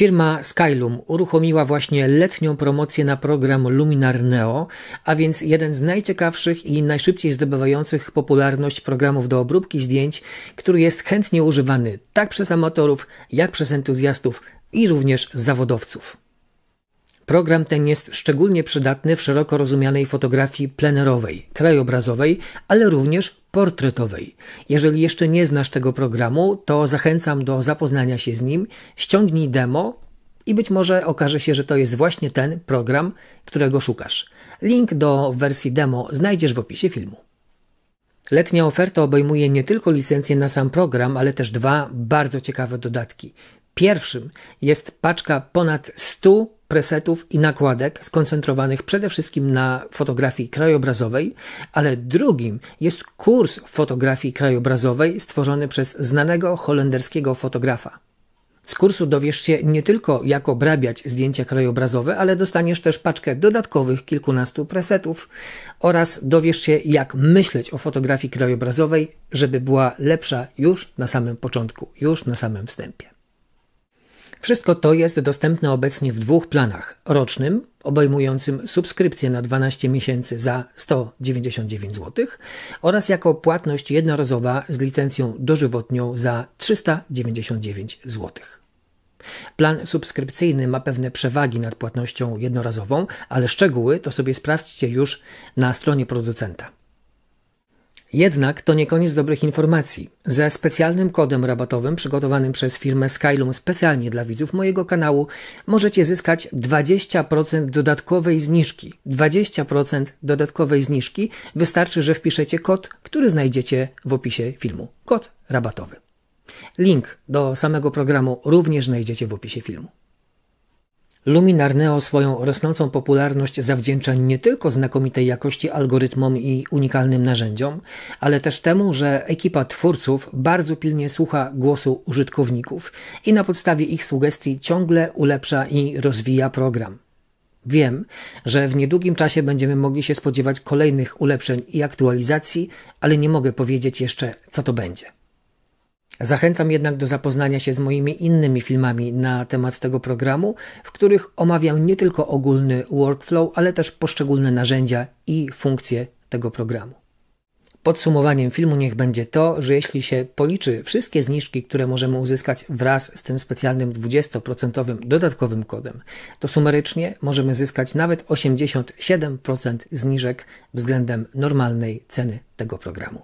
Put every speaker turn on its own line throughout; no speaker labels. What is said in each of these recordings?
Firma Skylum uruchomiła właśnie letnią promocję na program Luminar Neo, a więc jeden z najciekawszych i najszybciej zdobywających popularność programów do obróbki zdjęć, który jest chętnie używany tak przez amatorów, jak przez entuzjastów i również zawodowców. Program ten jest szczególnie przydatny w szeroko rozumianej fotografii plenerowej, krajobrazowej, ale również portretowej. Jeżeli jeszcze nie znasz tego programu, to zachęcam do zapoznania się z nim, ściągnij demo i być może okaże się, że to jest właśnie ten program, którego szukasz. Link do wersji demo znajdziesz w opisie filmu. Letnia oferta obejmuje nie tylko licencję na sam program, ale też dwa bardzo ciekawe dodatki: Pierwszym jest paczka ponad 100 presetów i nakładek skoncentrowanych przede wszystkim na fotografii krajobrazowej, ale drugim jest kurs fotografii krajobrazowej stworzony przez znanego holenderskiego fotografa. Z kursu dowiesz się nie tylko jak obrabiać zdjęcia krajobrazowe, ale dostaniesz też paczkę dodatkowych kilkunastu presetów oraz dowiesz się jak myśleć o fotografii krajobrazowej, żeby była lepsza już na samym początku, już na samym wstępie. Wszystko to jest dostępne obecnie w dwóch planach: rocznym, obejmującym subskrypcję na 12 miesięcy za 199 zł oraz jako płatność jednorazowa z licencją dożywotnią za 399 zł. Plan subskrypcyjny ma pewne przewagi nad płatnością jednorazową, ale szczegóły to sobie sprawdźcie już na stronie producenta. Jednak to nie koniec dobrych informacji. Ze specjalnym kodem rabatowym przygotowanym przez firmę Skylum specjalnie dla widzów mojego kanału możecie zyskać 20% dodatkowej zniżki. 20% dodatkowej zniżki wystarczy, że wpiszecie kod, który znajdziecie w opisie filmu. Kod rabatowy. Link do samego programu również znajdziecie w opisie filmu. Luminar Neo swoją rosnącą popularność zawdzięcza nie tylko znakomitej jakości algorytmom i unikalnym narzędziom, ale też temu, że ekipa twórców bardzo pilnie słucha głosu użytkowników i na podstawie ich sugestii ciągle ulepsza i rozwija program. Wiem, że w niedługim czasie będziemy mogli się spodziewać kolejnych ulepszeń i aktualizacji, ale nie mogę powiedzieć jeszcze, co to będzie. Zachęcam jednak do zapoznania się z moimi innymi filmami na temat tego programu, w których omawiam nie tylko ogólny workflow, ale też poszczególne narzędzia i funkcje tego programu. Podsumowaniem filmu niech będzie to, że jeśli się policzy wszystkie zniżki, które możemy uzyskać wraz z tym specjalnym 20% dodatkowym kodem, to sumarycznie możemy zyskać nawet 87% zniżek względem normalnej ceny tego programu.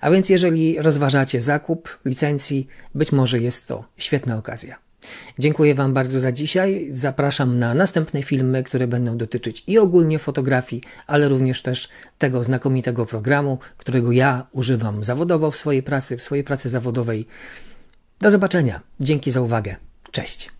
A więc jeżeli rozważacie zakup licencji, być może jest to świetna okazja. Dziękuję Wam bardzo za dzisiaj. Zapraszam na następne filmy, które będą dotyczyć i ogólnie fotografii, ale również też tego znakomitego programu, którego ja używam zawodowo w swojej pracy, w swojej pracy zawodowej. Do zobaczenia. Dzięki za uwagę. Cześć.